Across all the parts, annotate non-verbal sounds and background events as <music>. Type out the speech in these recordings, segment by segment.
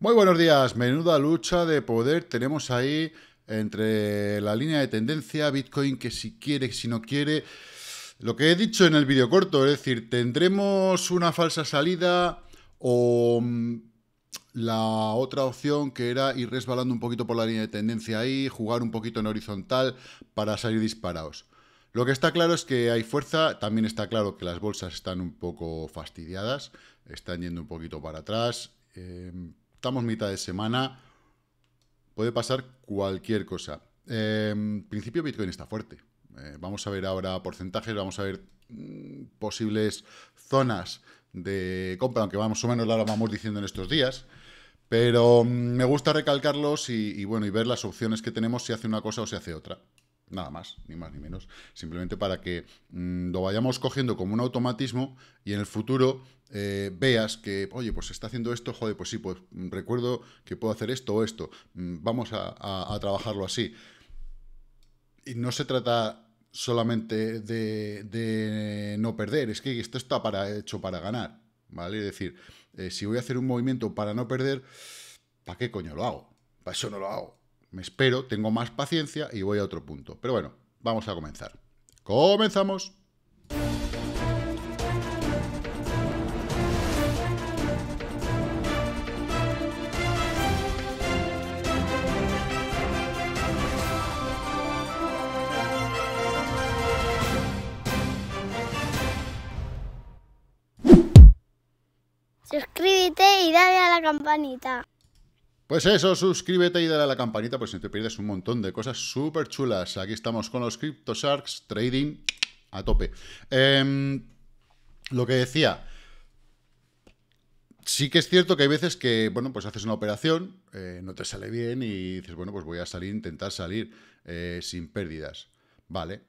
Muy buenos días, menuda lucha de poder tenemos ahí entre la línea de tendencia, Bitcoin que si quiere, si no quiere. Lo que he dicho en el vídeo corto, es decir, tendremos una falsa salida o mm, la otra opción que era ir resbalando un poquito por la línea de tendencia ahí, jugar un poquito en horizontal para salir disparados. Lo que está claro es que hay fuerza, también está claro que las bolsas están un poco fastidiadas, están yendo un poquito para atrás. Em, estamos mitad de semana, puede pasar cualquier cosa. en em, principio Bitcoin está fuerte. Eh, vamos a ver ahora porcentajes, vamos a ver mm, posibles zonas de compra, aunque más o menos la vamos diciendo en estos días. Pero mm, me gusta recalcarlos y, bueno, y ver las opciones que tenemos si hace una cosa o si hace otra. Nada más, ni más ni menos. Simplemente para que mm, lo vayamos cogiendo como un automatismo y en el futuro eh, veas que, oye, pues está haciendo esto, joder, pues sí, pues recuerdo que puedo hacer esto o esto. Mm, vamos a, trabajarlo así. Y no se trata solamente de, no perder, es que esto está para, hecho para ganar, ¿vale? Es decir, eh, si voy a hacer un movimiento para no perder, ¿para qué coño lo hago? Para eso no lo hago me espero, tengo más paciencia y voy a otro punto. Pero bueno, vamos a comenzar. ¡Comenzamos! Suscríbete y dale a la campanita. Pues eso, suscríbete y dale a la campanita, pues si te pierdes un montón de cosas súper chulas. Aquí estamos con los Sharks trading a tope. Em, lo que decía, sí que es cierto que hay veces que, bueno, pues haces una operación, eh, no te sale bien y dices, bueno, pues voy a salir, intentar salir eh, sin pérdidas. Vale,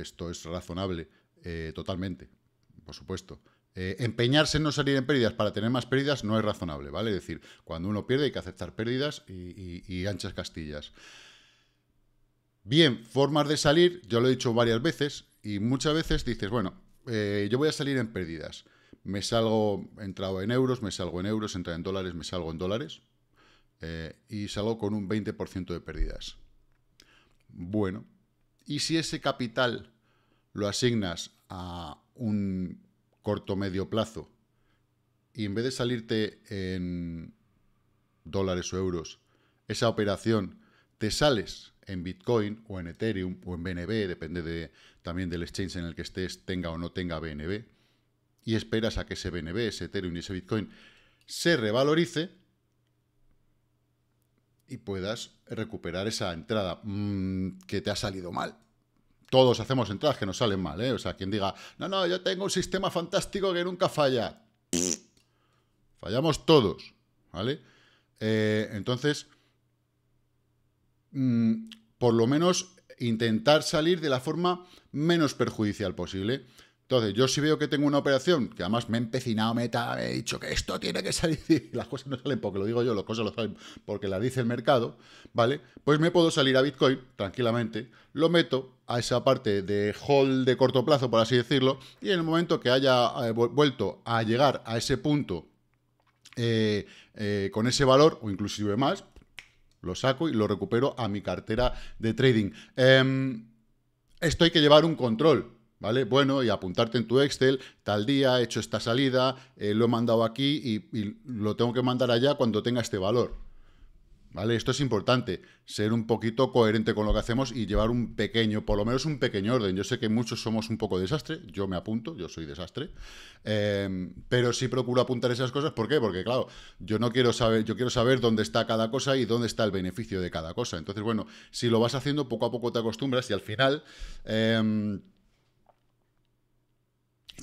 esto es razonable, eh, totalmente, por supuesto. Eh, empeñarse en no salir en pérdidas para tener más pérdidas no es razonable, ¿vale? Es decir, cuando uno pierde hay que aceptar pérdidas y, anchas castillas. Bien, formas de salir, yo lo he dicho varias veces y muchas veces dices, bueno, eh, yo voy a salir en pérdidas. Me salgo, he entrado en euros, me salgo en euros, entrado en dólares, me salgo en dólares eh, y salgo con un 20% de pérdidas. Bueno, y si ese capital lo asignas a un corto medio plazo y en vez de salirte en dólares o euros esa operación, te sales en Bitcoin o en Ethereum o en BNB, depende de, también del exchange en el que estés, tenga o no tenga BNB, y esperas a que ese BNB, ese Ethereum y ese Bitcoin se revalorice y puedas recuperar esa entrada mm, que te ha salido mal todos hacemos entradas que nos salen mal, ¿eh? O sea, quien diga, no, no, yo tengo un sistema fantástico que nunca falla. Fallamos todos, ¿vale? Eh, entonces, mm, por lo menos intentar salir de la forma menos perjudicial posible. Entonces, yo si veo que tengo una operación, que además me he empecinado, me he dicho que esto tiene que salir, <laughs> y las cosas no salen porque lo digo yo, las cosas lo salen porque la dice el mercado, ¿vale? Pues me puedo salir a Bitcoin tranquilamente, lo meto a esa parte de hold de corto plazo, por así decirlo, y en el momento que haya eh, vuelto a llegar a ese punto eh, eh, con ese valor, o inclusive más, lo saco y lo recupero a mi cartera de trading. Em, esto hay que llevar un control, ¿vale? Bueno, y apuntarte en tu Excel, tal día he hecho esta salida, eh, lo he mandado aquí y, lo tengo que mandar allá cuando tenga este valor. ¿Vale? Esto es importante, ser un poquito coherente con lo que hacemos y llevar un pequeño, por lo menos un pequeño orden. Yo sé que muchos somos un poco desastre, yo me apunto, yo soy desastre, em, pero sí procuro apuntar esas cosas. ¿Por qué? Porque, claro, yo no quiero saber, yo quiero saber dónde está cada cosa y dónde está el beneficio de cada cosa. Entonces, bueno, si lo vas haciendo poco a poco te acostumbras y al final. Em,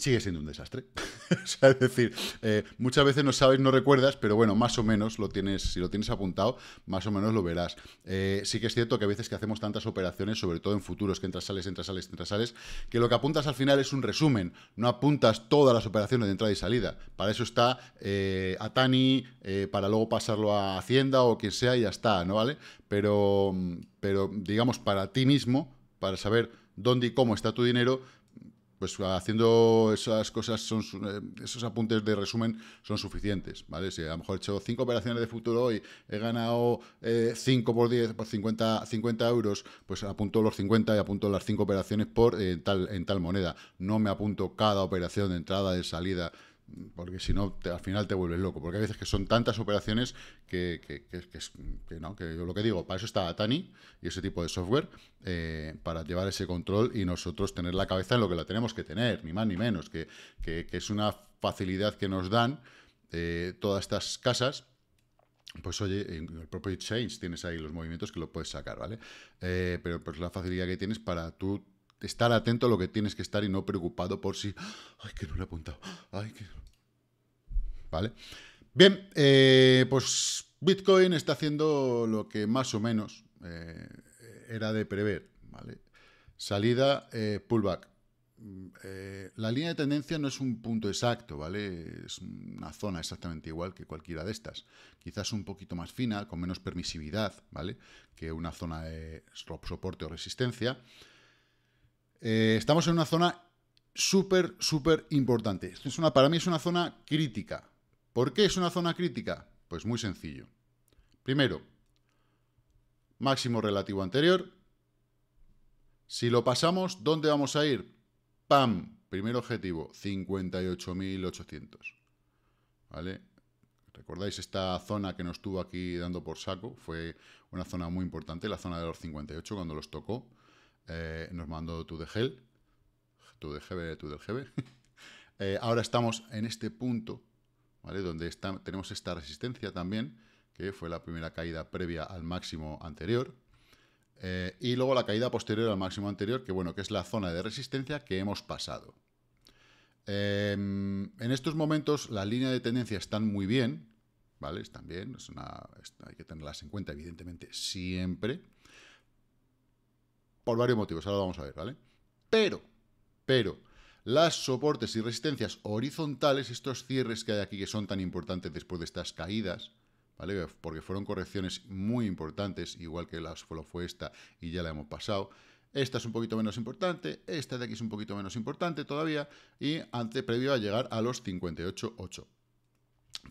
sigue siendo un desastre. <laughs> o sea, es decir, eh, muchas veces no sabes, no recuerdas, pero bueno, más o menos lo tienes, si lo tienes apuntado, más o menos lo verás. Eh, sí que es cierto que a veces que hacemos tantas operaciones, sobre todo en futuros, que entras, sales, entras, sales, entras, sales, que lo que apuntas al final es un resumen, no apuntas todas las operaciones de entrada y salida. Para eso está eh, Atani, para luego pasarlo a Hacienda o quien sea y ya está, ¿no vale? Pero, pero digamos, para ti mismo, para saber dónde y cómo está tu dinero, pues haciendo esas cosas, son, eh, esos apuntes de resumen son suficientes, ¿vale? Si a lo mejor he hecho cinco operaciones de futuro hoy, he ganado 5 eh, por 10, por 50, 50 euros, pues apunto los 50 y apunto las cinco operaciones por, eh, tal, en tal moneda. No me apunto cada operación de entrada, de salida, porque si no, al final te vuelves loco. Porque hay veces que son tantas operaciones que, no, que yo lo que digo, para eso está Tani y ese tipo de software, eh, para llevar ese control y nosotros tener la cabeza en lo que la tenemos que tener, ni más ni menos, que, es una facilidad que nos dan eh, todas estas casas. Pues oye, en el propio Exchange tienes ahí los movimientos que lo puedes sacar, ¿vale? Eh, pero pues la facilidad que tienes para tú estar atento a lo que tienes que estar y no preocupado por si, ay, que no lo he apuntado, ay, que... ¿Vale? Bien, eh, pues Bitcoin está haciendo lo que más o menos eh, era de prever, ¿vale? Salida, eh, pullback. Mm, la línea de tendencia no es un punto exacto, ¿vale? Es una zona exactamente igual que cualquiera de estas. Quizás un poquito más fina, con menos permisividad, ¿vale? Que una zona de soporte o resistencia. Eh, estamos en una zona súper, súper importante. Es una, para mí es una zona crítica. ¿Por qué es una zona crítica? Pues muy sencillo. Primero, máximo relativo anterior. Si lo pasamos, ¿dónde vamos a ir? ¡Pam! Primer objetivo, 58.800. ¿Vale? ¿Recordáis esta zona que nos tuvo aquí dando por saco? Fue una zona muy importante, la zona de los 58 cuando los tocó. Eh, nos mandó tu de gel, tu de GB, tu del GB. <laughs> Eh, ahora estamos en este punto, ¿vale? Donde tenemos esta resistencia también, que fue la primera caída previa al máximo anterior. Eh, y luego la caída posterior al máximo anterior, que bueno, que es la zona de resistencia que hemos pasado. Em, en estos momentos las líneas de tendencia están muy bien, ¿vale? Están bien, hay que tenerlas en cuenta, evidentemente, siempre por varios motivos, ahora lo vamos a ver, ¿vale? Pero, pero, las soportes y resistencias horizontales, estos cierres que hay aquí que son tan importantes después de estas caídas, ¿vale? Porque fueron correcciones muy importantes, igual que la lo fue esta y ya la hemos pasado. Esta es un poquito menos importante, esta de aquí es un poquito menos importante todavía y ante previo a llegar a los 58.8.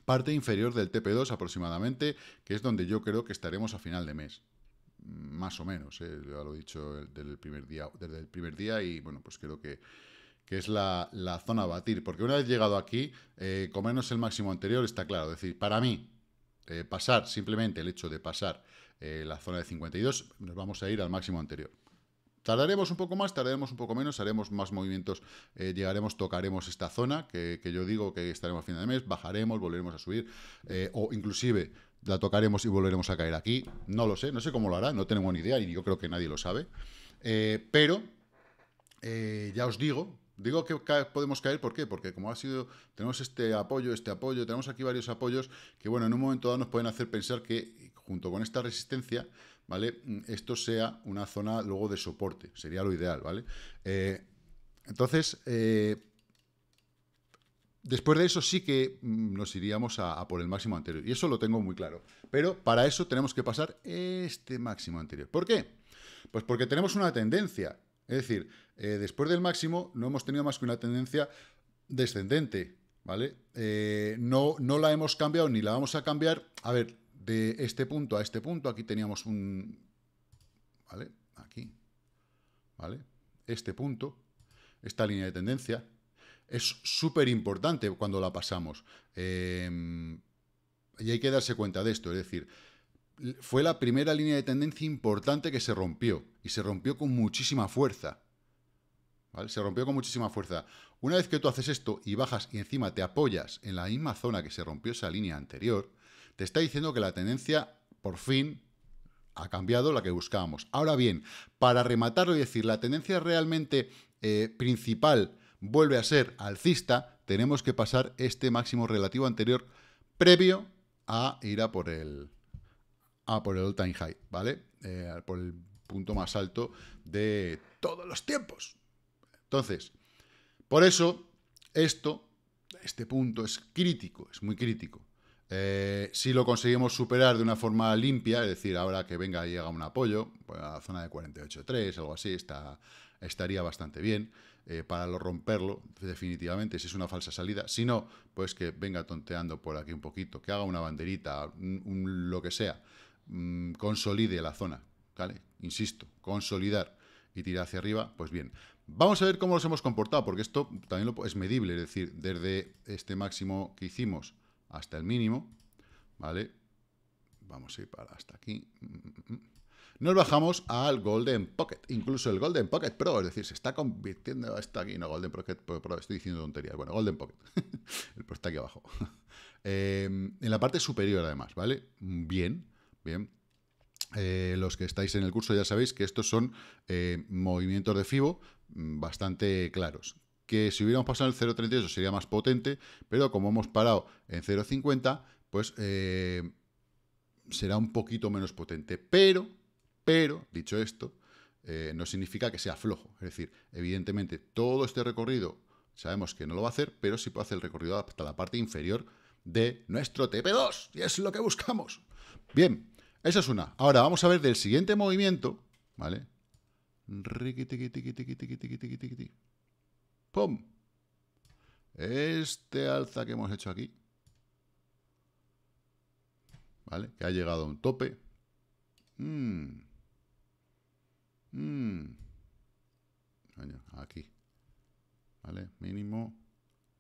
Parte inferior del TP2 aproximadamente, que es donde yo creo que estaremos a final de mes más o menos, eh, ya lo he dicho desde el primer día, desde el primer día y bueno, pues creo que, es la, la, zona a batir, porque una vez llegado aquí, eh, comernos el máximo anterior está claro, es decir, para mí, eh, pasar, simplemente el hecho de pasar eh, la zona de 52, nos vamos a ir al máximo anterior. Tardaremos un poco más, tardaremos un poco menos, haremos más movimientos, eh, llegaremos, tocaremos esta zona, que, yo digo que estaremos a fin de mes, bajaremos, volveremos a subir, eh, o inclusive la tocaremos y volveremos a caer aquí. No lo sé, no sé cómo lo hará, no tengo ni idea y yo creo que nadie lo sabe. Eh, pero ya os digo Digo que podemos caer, ¿por qué? Porque como ha sido, tenemos este apoyo, este apoyo, tenemos aquí varios apoyos que, bueno, en un momento dado nos pueden hacer pensar que, junto con esta resistencia, ¿vale? Mm, esto sea una zona luego de soporte, sería lo ideal, ¿vale? Eh, entonces, eh, después de eso sí que mm, nos iríamos a, por el máximo anterior, y eso lo tengo muy claro. Pero para eso tenemos que pasar este máximo anterior. ¿Por qué? Pues porque tenemos una tendencia, es decir, eh, después del máximo no hemos tenido más que una tendencia descendente, ¿vale? no, no la hemos cambiado ni la vamos a cambiar. A ver, de este punto a este punto, aquí teníamos un... ¿Vale? Aquí. ¿Vale? Este punto, esta línea de tendencia, es súper importante cuando la pasamos. Em, y hay que darse cuenta de esto, es decir, fue la primera línea de tendencia importante que se rompió, y se rompió con muchísima fuerza. ¿Vale? Se rompió con muchísima fuerza. Una vez que tú haces esto y bajas y encima te apoyas en la misma zona que se rompió esa línea anterior, te está diciendo que la tendencia por fin ha cambiado la que buscábamos. Ahora bien, para rematarlo y decir la tendencia realmente eh, principal vuelve a ser alcista, tenemos que pasar este máximo relativo anterior previo a ir a por el, a por el all time high, ¿vale? Eh, por el punto más alto de todos los tiempos. Entonces, por eso, esto, este punto es crítico, es muy crítico. Eh, si lo conseguimos superar de una forma limpia, es decir, ahora que venga y llega un apoyo, pues, a la zona de 48.3, algo así, estaría bastante bien eh, para lo romperlo definitivamente, si es una falsa salida. Si no, pues que venga tonteando por aquí un poquito, que haga una banderita, un, lo que sea, mm, consolide la zona, ¿vale? Insisto, consolidar y tirar hacia arriba, pues bien. Vamos a ver cómo nos hemos comportado, porque esto también es medible, es decir, desde este máximo que hicimos, hasta el mínimo, ¿vale? Vamos a ir para hasta aquí. Nos bajamos al Golden Pocket, incluso el Golden Pocket Pro, es decir, se está convirtiendo hasta aquí, no, Golden Pocket estoy diciendo tonterías, bueno, Golden Pocket, <laughs> el Pro está aquí abajo. <laughs> Eh, en la parte superior, además, ¿vale? Bien, bien. Eh, los que estáis en el curso ya sabéis que estos son eh, movimientos de FIBO mm, bastante claros que si hubiéramos pasado el 0.38 sería más potente, pero como hemos parado en 0.50, pues eh, será un poquito menos potente. Pero, pero, dicho esto, eh, no significa que sea flojo. Es decir, evidentemente todo este recorrido sabemos que no lo va a hacer, pero sí puede hacer el recorrido hasta la parte inferior de nuestro TP2, y es lo que buscamos. Bien, esa es una. Ahora vamos a ver del siguiente movimiento, ¿vale? ¡Pum! Este alza que hemos hecho aquí, ¿vale? Que ha llegado a un tope. Mm. Mm. Aquí. ¿Vale? Mínimo,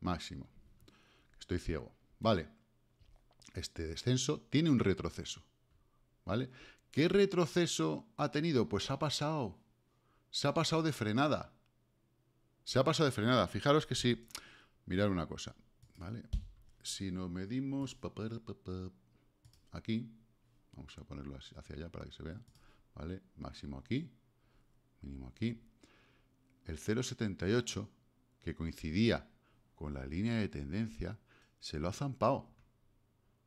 máximo. Estoy ciego. Vale. Este descenso tiene un retroceso. ¿Vale? ¿Qué retroceso ha tenido? Pues ha pasado. Se ha pasado de frenada. Se ha pasado de frenada. Fijaros que sí. mirad una cosa, ¿vale? Si nos medimos... Aquí. Vamos a ponerlo hacia allá para que se vea. ¿Vale? Máximo aquí. Mínimo aquí. El 0,78, que coincidía con la línea de tendencia, se lo ha zampado.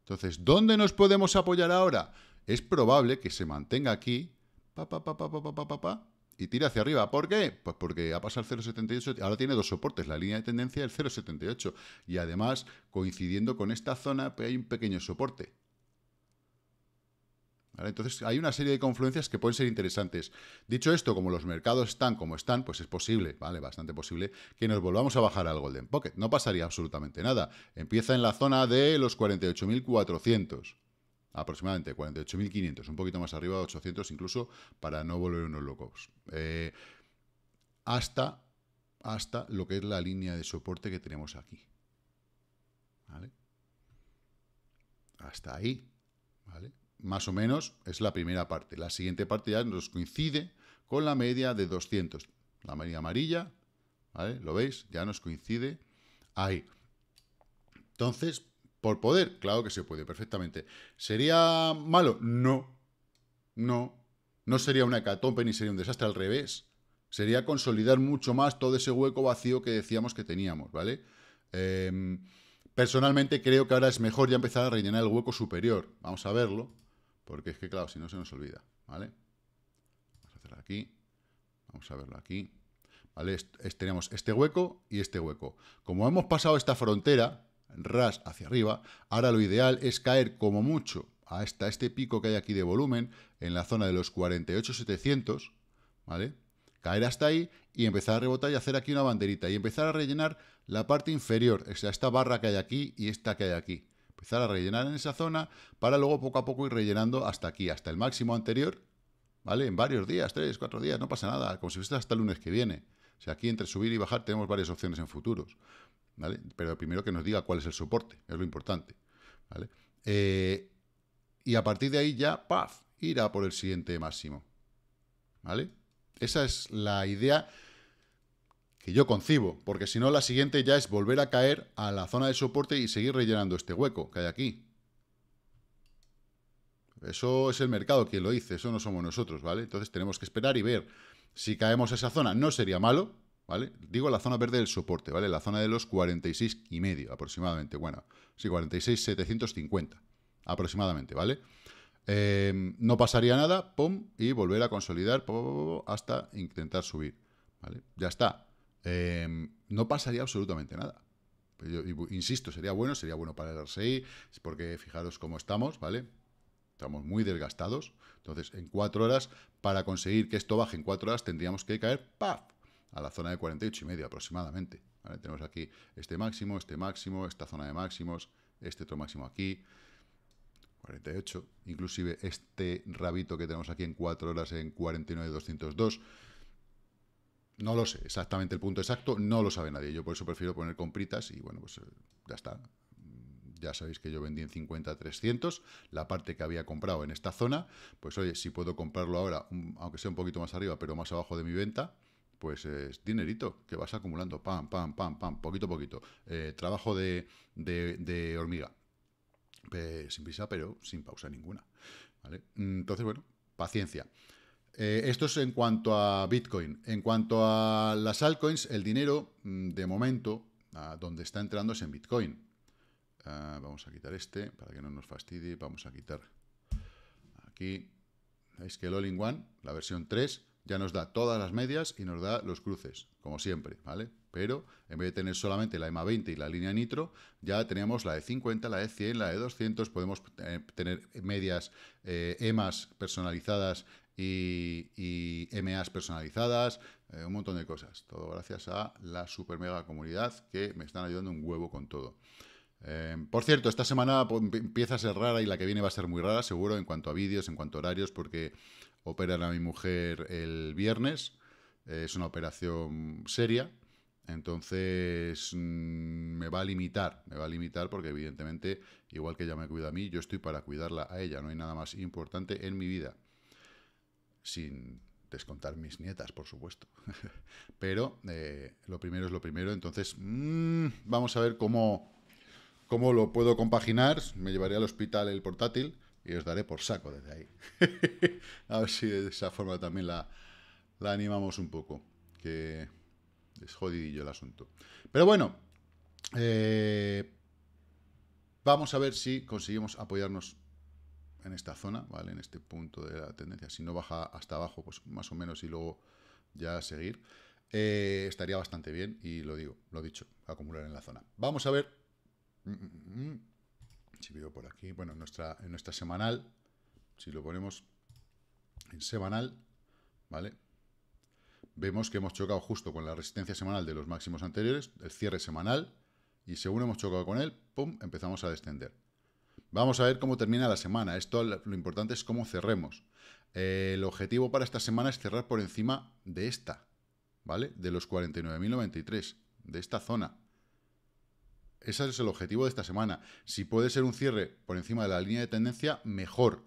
Entonces, ¿dónde nos podemos apoyar ahora? Es probable que se mantenga aquí, pa, pa, pa, pa, y tira hacia arriba. ¿Por qué? Pues porque ha pasado el 0,78, ahora tiene dos soportes, la línea de tendencia el 0,78. Y además, coincidiendo con esta zona, pues, hay un pequeño soporte. Entonces, hay una serie de confluencias que pueden ser interesantes. Dicho esto, como los mercados están como están, pues es posible, ¿vale? Bastante posible que nos volvamos a bajar al Golden Pocket. No pasaría absolutamente nada. Empieza en la zona de los 48.400 aproximadamente 48.500, un poquito más arriba de 800 incluso, para no volver unos locos. Eh, hasta, hasta lo que es la línea de soporte que tenemos aquí. Hasta ahí. ¿Vale? Más o menos es la primera parte. La siguiente parte ya nos coincide con la media de 200. La media amarilla, ¿vale? ¿Lo veis? Ya nos coincide ahí. Entonces, ¿Por poder? Claro que se puede, perfectamente. ¿Sería malo? No. No. No sería una hecatombe ni sería un desastre, al revés. Sería consolidar mucho más todo ese hueco vacío que decíamos que teníamos, ¿vale? Em, personalmente creo que ahora es mejor ya empezar a rellenar el hueco superior. Vamos a verlo, porque es que, claro, si no se nos olvida, ¿vale? Vamos a hacerlo aquí. Vamos a verlo aquí. ¿Vale? tenemos este hueco y este hueco. Como hemos pasado esta frontera, ras hacia arriba. Ahora lo ideal es caer como mucho hasta este pico que hay aquí de volumen en la zona de los 48,700, ¿vale? Caer hasta ahí y empezar a rebotar y hacer aquí una banderita y empezar a rellenar la parte inferior, o sea, esta barra que hay aquí y esta que hay aquí. Empezar a rellenar en esa zona para luego poco a poco ir rellenando hasta aquí, hasta el máximo anterior, ¿vale? En varios días, tres, cuatro días, no pasa nada, como si fuese hasta el lunes que viene. O sea, aquí entre subir y bajar tenemos varias opciones en futuros. Pero primero que nos diga cuál es el soporte, es lo importante, eh, y a partir de ahí ya, ¡paf!, irá por el siguiente máximo, ¿vale? Esa es la idea que yo concibo, porque si no, la siguiente ya es volver a caer a la zona de soporte y seguir rellenando este hueco que hay aquí. Eso es el mercado quien lo dice, eso no somos nosotros, ¿vale? Entonces tenemos que esperar y ver si caemos a esa zona. No sería malo, Digo la zona verde del soporte, ¿vale? La zona de los 46 y medio aproximadamente, bueno, sí, 46,750 aproximadamente, ¿vale? Eh, no pasaría nada, pum, y volver a consolidar hasta intentar subir, ¿vale? Ya está. Eh, no pasaría absolutamente nada. Pues insisto, sería bueno, sería bueno para el RSI, porque fijaros cómo estamos, ¿vale? Estamos muy desgastados. Entonces, en cuatro horas, para conseguir que esto baje en cuatro horas, tendríamos que caer, ¡paf! a la zona de 48 y medio aproximadamente. Tenemos aquí este máximo, este máximo, esta zona de máximos, este otro máximo aquí, 48, inclusive este rabito que tenemos aquí en 4 horas en 49,202. No lo sé, exactamente el punto exacto, no lo sabe nadie. Yo por eso prefiero poner compritas y bueno, pues eh, ya está. Mm, ya sabéis que yo vendí en 50 300, la parte que había comprado en esta zona. Pues oye, si puedo comprarlo ahora, mm, aunque sea un poquito más arriba, pero más abajo de mi venta, pues es dinerito que vas acumulando, pam, pam, pam, pam, poquito a poquito. Eh, trabajo de, hormiga, pues, sin prisa, pero sin pausa ninguna. Entonces, bueno, paciencia. Eh, esto es en cuanto a Bitcoin. En cuanto a las altcoins, el dinero, mm, de momento, donde está entrando es en Bitcoin. Ah, vamos a quitar este para que no nos fastidie. Vamos a quitar aquí. Veis que el All-in-One, la versión 3, ya nos da todas las medias y nos da los cruces, como siempre, ¿vale? Pero en vez de tener solamente la EMA 20 y la línea nitro, ya teníamos la de 50, la de 100, la de 200, podemos eh, tener medias eh, EMAs personalizadas y, y personalizadas, eh, un montón de cosas. Todo gracias a la super mega comunidad que me están ayudando un huevo con todo. Eh, por cierto, esta semana pues, empieza a ser rara y la que viene va a ser muy rara, seguro, en cuanto a vídeos, en cuanto a horarios, porque operan a mi mujer el viernes. Eh, es una operación seria, entonces mm, me va a limitar, me va a limitar porque evidentemente, igual que ella me cuida a mí, yo estoy para cuidarla a ella, no hay nada más importante en mi vida. Sin descontar mis nietas, por supuesto. <laughs> Pero eh, lo primero es lo primero, entonces mm, vamos a ver cómo, cómo lo puedo compaginar. Me llevaré al hospital el portátil y os daré por saco desde ahí. <laughs> a ver si de esa forma también la, animamos un poco, que es jodidillo el asunto. Pero bueno, eh, vamos a ver si conseguimos apoyarnos en esta zona, ¿vale? En este punto de la tendencia. Si no baja hasta abajo, pues más o menos y luego ya seguir. Eh, estaría bastante bien y lo digo, lo dicho, acumular en la zona. Vamos a ver... Mm, mm, mm, si por aquí, bueno, nuestra, nuestra semanal, si lo ponemos en semanal, ¿vale? Vemos que hemos chocado justo con la resistencia semanal de los máximos anteriores, el cierre semanal, y según hemos chocado con él, ¡pum!, empezamos a descender. Vamos a ver cómo termina la semana. Esto lo importante es cómo cerremos. Eh, el objetivo para esta semana es cerrar por encima de esta, ¿vale? De los 49.093, de esta zona. Ese es el objetivo de esta semana. Si puede ser un cierre por encima de la línea de tendencia, mejor.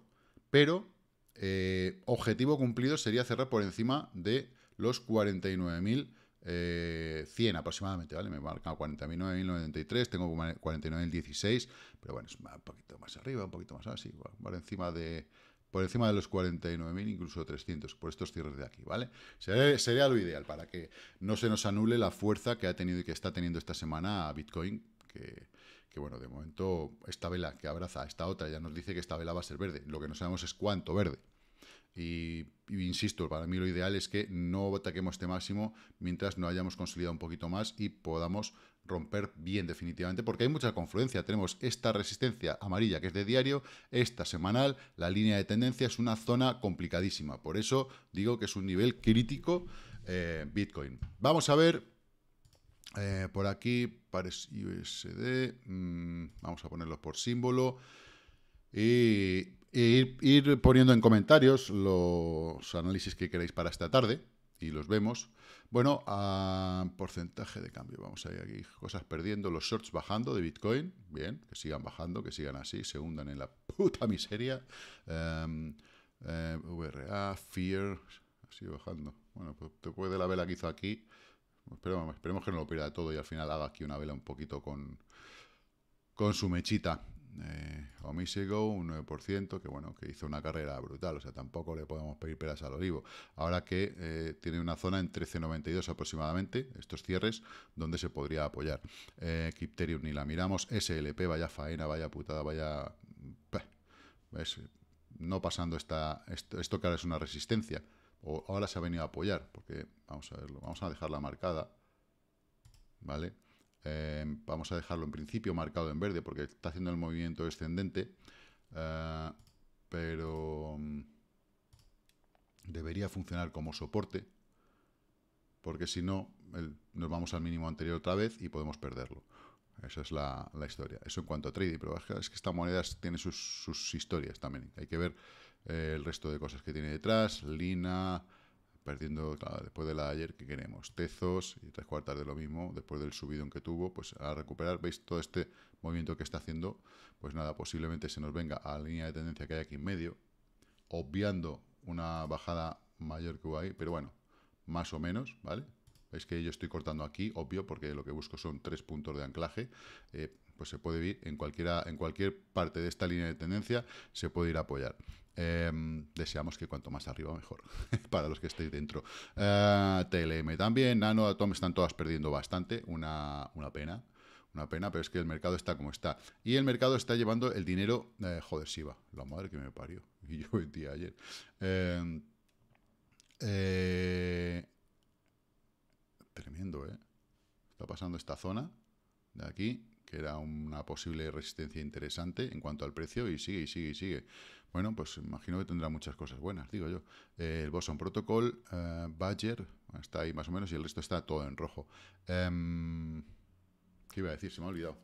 Pero eh, objetivo cumplido sería cerrar por encima de los 49.100 eh, aproximadamente, ¿vale? Me marca 49.093, tengo 49.016, pero bueno, es un poquito más arriba, un poquito más así, por encima de, por encima de los 49.000, incluso 300, por estos cierres de aquí, ¿vale? Sería, sería lo ideal para que no se nos anule la fuerza que ha tenido y que está teniendo esta semana a Bitcoin que, bueno, de momento esta vela que abraza esta otra ya nos dice que esta vela va a ser verde. Lo que no sabemos es cuánto verde. Y, insisto, para mí lo ideal es que no ataquemos este máximo mientras no hayamos consolidado un poquito más y podamos romper bien definitivamente, porque hay mucha confluencia. Tenemos esta resistencia amarilla que es de diario, esta semanal, la línea de tendencia es una zona complicadísima. Por eso digo que es un nivel crítico eh, Bitcoin. Vamos a ver eh, por aquí, USD, mm, vamos a ponerlos por símbolo. Y, ir, poniendo en comentarios los análisis que queréis para esta tarde. Y los vemos. Bueno, porcentaje de cambio. Vamos a ir aquí. Cosas perdiendo. Los shorts bajando de Bitcoin. Bien, que sigan bajando, que sigan así. Se hundan en la puta miseria. Em, eh, VRA, Fear. Así bajando. Bueno, pues te puede la vela que hizo aquí Esperemos, que no lo pierda todo y al final haga aquí una vela un poquito con, su mechita. Eh, Omisigo, un 9%, que bueno, que hizo una carrera brutal, o sea, tampoco le podemos pedir peras al olivo. Ahora que eh, tiene una zona en 13.92 aproximadamente, estos cierres, donde se podría apoyar. Eh, Kipterium ni la miramos, SLP, vaya faena, vaya putada, vaya... no pasando esta, esto, esto que ahora es una resistencia. O ahora se ha venido a apoyar, porque vamos a verlo, vamos a dejarla marcada, ¿vale? Em, vamos a dejarlo en principio marcado en verde porque está haciendo el movimiento descendente, eh, pero mm, debería funcionar como soporte, porque si no, nos vamos al mínimo anterior otra vez y podemos perderlo. Esa es la, historia. Eso en cuanto a trading, pero es que esta moneda tiene sus, historias también. Hay que ver eh, el resto de cosas que tiene detrás. Lina, perdiendo, claro, después de la ayer, que queremos? Tezos y tres cuartas de lo mismo, después del en que tuvo, pues a recuperar, veis todo este movimiento que está haciendo, pues nada, posiblemente se nos venga a la línea de tendencia que hay aquí en medio, obviando una bajada mayor que hubo ahí, pero bueno, más o menos, ¿vale? Es que yo estoy cortando aquí, obvio, porque lo que busco son tres puntos de anclaje. Eh, pues se puede ir en, cualquiera, en cualquier parte de esta línea de tendencia, se puede ir a apoyar. Em, deseamos que cuanto más arriba mejor, <laughs> para los que estéis dentro. Ah, TLM también, Nano, ah, Atom están todas perdiendo bastante, una, pena, una pena, pero es que el mercado está como está. Y el mercado está llevando el dinero, eh, joder, va, la madre que me parió, <laughs> y yo día, ayer. Em, eh, Tremendo, ¿eh? Está pasando esta zona de aquí, que era una posible resistencia interesante en cuanto al precio, y sigue, y sigue, y sigue. Bueno, pues imagino que tendrá muchas cosas buenas, digo yo. el Boson Protocol, eh, Badger, está ahí más o menos, y el resto está todo en rojo. Em, ¿Qué iba a decir? Se me ha olvidado.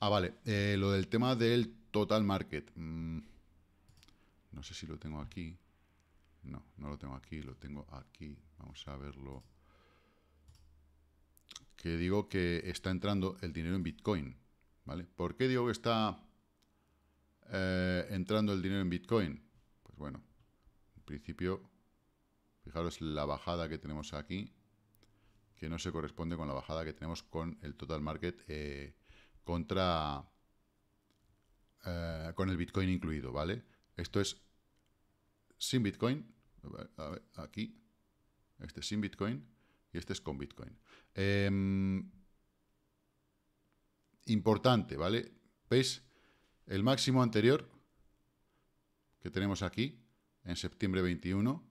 Ah, vale, eh, lo del tema del total market. Mm, no sé si lo tengo aquí. No, no lo tengo aquí, lo tengo aquí. Vamos a verlo que digo que está entrando el dinero en Bitcoin. ¿vale? ¿Por qué digo que está eh, entrando el dinero en Bitcoin? Pues bueno, en principio, fijaros la bajada que tenemos aquí, que no se corresponde con la bajada que tenemos con el total market eh, contra... Eh, con el Bitcoin incluido, ¿vale? Esto es sin Bitcoin, aquí, este sin Bitcoin, y este es con Bitcoin. Em, importante, ¿vale? ¿Veis? El máximo anterior que tenemos aquí, en septiembre 21,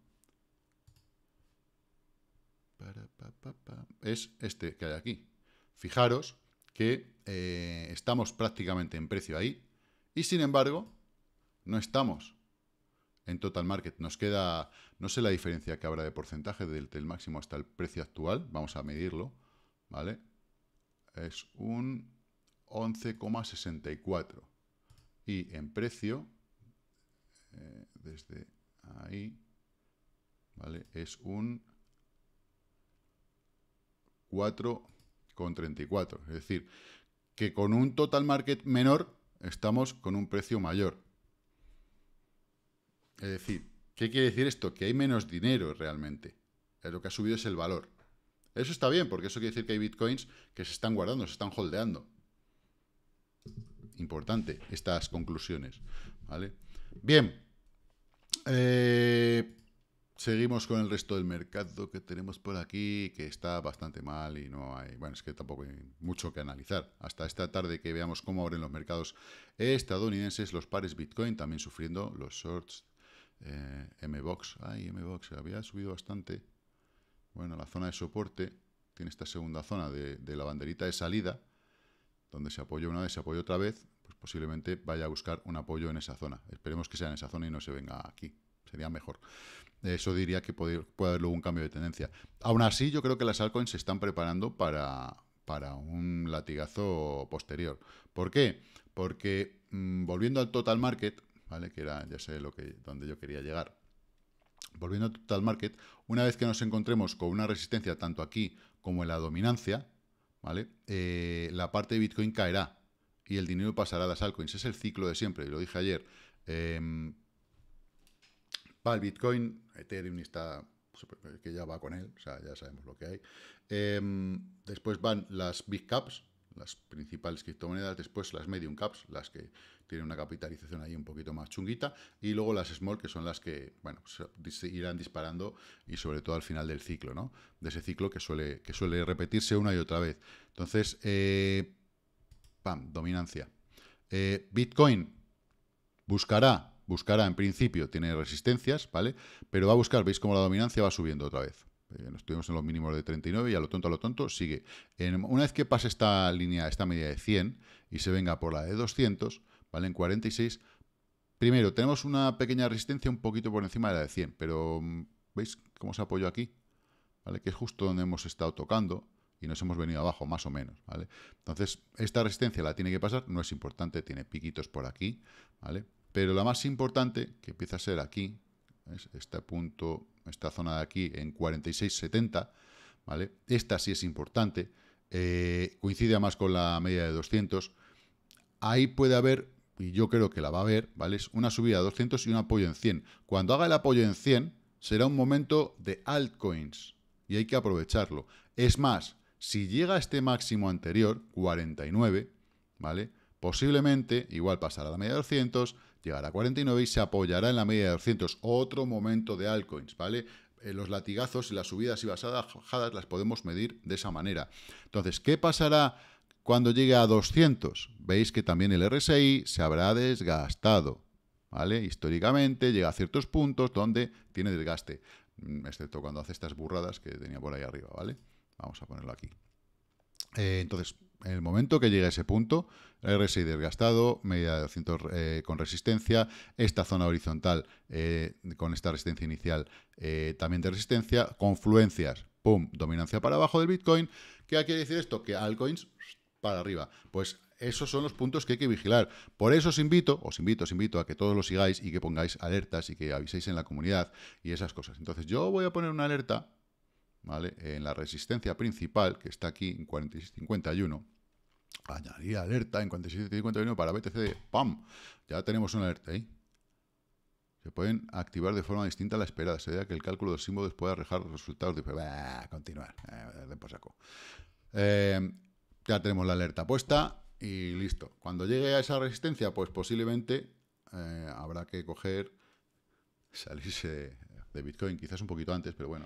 es este que hay aquí. Fijaros que eh, estamos prácticamente en precio ahí y sin embargo no estamos en total market. Nos queda no sé la diferencia que habrá de porcentaje del el máximo hasta el precio actual. Vamos a medirlo, ¿vale? Es un 11,64. Y en precio, eh, desde ahí, ¿vale? Es un 4,34. Es decir, que con un total market menor estamos con un precio mayor. Es decir, ¿Qué quiere decir esto? Que hay menos dinero realmente. Lo que ha subido es el valor. Eso está bien, porque eso quiere decir que hay bitcoins que se están guardando, se están holdeando. Importante estas conclusiones. ¿vale? Bien. Eh, seguimos con el resto del mercado que tenemos por aquí, que está bastante mal y no hay. Bueno, es que tampoco hay mucho que analizar. Hasta esta tarde que veamos cómo abren los mercados estadounidenses, los pares Bitcoin también sufriendo los shorts eh, MBOX, ay, MBOX, había subido bastante. Bueno, la zona de soporte tiene esta segunda zona de, la banderita de salida, donde se apoyó una vez, se apoyó otra vez, pues posiblemente vaya a buscar un apoyo en esa zona. Esperemos que sea en esa zona y no se venga aquí. Sería mejor. Eso diría que puede, haber luego un cambio de tendencia. Aún así, yo creo que las altcoins se están preparando para, para un latigazo posterior. ¿Por qué? Porque mm, volviendo al total market, ¿vale? Que era, ya sé, lo que, donde yo quería llegar. Volviendo a Total Market, una vez que nos encontremos con una resistencia tanto aquí como en la dominancia, ¿vale? Eh, la parte de Bitcoin caerá y el dinero pasará a las altcoins. Es el ciclo de siempre, y lo dije ayer. para em, el Bitcoin, Ethereum está que ya va con él, o sea, ya sabemos lo que hay. Em, después van las big caps, las principales criptomonedas, después las medium caps, las que tiene una capitalización ahí un poquito más chunguita, y luego las small, que son las que, bueno, se irán disparando y sobre todo al final del ciclo, ¿no? De ese ciclo que suele, que suele repetirse una y otra vez. Entonces, eh, pam, dominancia. Eh, Bitcoin buscará, buscará en principio, tiene resistencias, ¿vale? Pero va a buscar, veis cómo la dominancia va subiendo otra vez. Eh, estuvimos en los mínimos de 39 y a lo tonto, a lo tonto, sigue. En, una vez que pase esta línea, esta media de 100 y se venga por la de 200, ¿vale? En 46, primero, tenemos una pequeña resistencia un poquito por encima de la de 100, pero mm, ¿veis cómo se apoyó aquí? ¿Vale? Que es justo donde hemos estado tocando y nos hemos venido abajo, más o menos, ¿vale? Entonces, esta resistencia la tiene que pasar, no es importante, tiene piquitos por aquí, ¿vale? Pero la más importante, que empieza a ser aquí, es este punto, esta zona de aquí en 46.70, ¿vale? Esta sí es importante, eh, coincide más con la media de 200, ahí puede haber y yo creo que la va a ver, ¿vale? Es una subida a 200 y un apoyo en 100. Cuando haga el apoyo en 100, será un momento de altcoins y hay que aprovecharlo. Es más, si llega a este máximo anterior, 49, ¿vale? Posiblemente, igual pasará a la media de 200, llegará a 49 y se apoyará en la media de 200. Otro momento de altcoins, ¿vale? Eh, los latigazos y las subidas y bajadas las podemos medir de esa manera. Entonces, ¿qué pasará cuando llegue a 200. Veis que también el RSI se habrá desgastado. ¿Vale? Históricamente llega a ciertos puntos donde tiene desgaste, mm, excepto cuando hace estas burradas que tenía por ahí arriba, ¿vale? Vamos a ponerlo aquí. Eh, entonces, en el momento que llega a ese punto, RSI desgastado, media de 200 eh, con resistencia, esta zona horizontal eh, con esta resistencia inicial también de resistencia, confluencias, pum, dominancia para abajo del Bitcoin. ¿Qué quiere decir esto? Que altcoins para arriba. Pues esos son los puntos que hay que vigilar. Por eso os invito, os invito, os invito a que todos lo sigáis y que pongáis alertas y que aviséis en la comunidad y esas cosas. Entonces yo voy a poner una alerta, ¿vale? En la resistencia principal, que está aquí en 4651. Añadir alerta en 4751 para BTC. ¡Pam! Ya tenemos una alerta ahí. Se pueden activar de forma distinta a la esperada. Se vea que el cálculo de símbolos pueda arrojar resultados Continuar. Eh, ya tenemos la alerta puesta y listo. Cuando llegue a esa resistencia, pues posiblemente eh, habrá que coger, salirse de Bitcoin, quizás un poquito antes, pero bueno.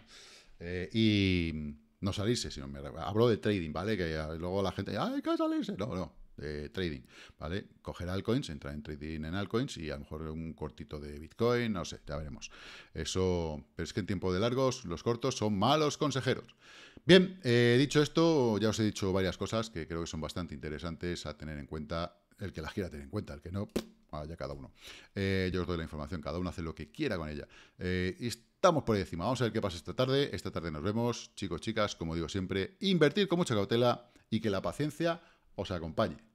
Eh, y no salirse, sino me hablo de trading, ¿vale? Que luego la gente, ¡ay, ah, hay que salirse! No, no, de trading, ¿vale? Coger altcoins, entrar en trading en altcoins y a lo mejor un cortito de Bitcoin, no sé, ya veremos. Eso, pero es que en tiempo de largos, los cortos son malos consejeros. Bien, eh, dicho esto, ya os he dicho varias cosas que creo que son bastante interesantes a tener en cuenta, el que las quiera tener en cuenta, el que no, ya cada uno. Eh, yo os doy la información, cada uno hace lo que quiera con ella. Eh, estamos por ahí encima, vamos a ver qué pasa esta tarde, esta tarde nos vemos, chicos, chicas, como digo siempre, invertir con mucha cautela y que la paciencia os acompañe.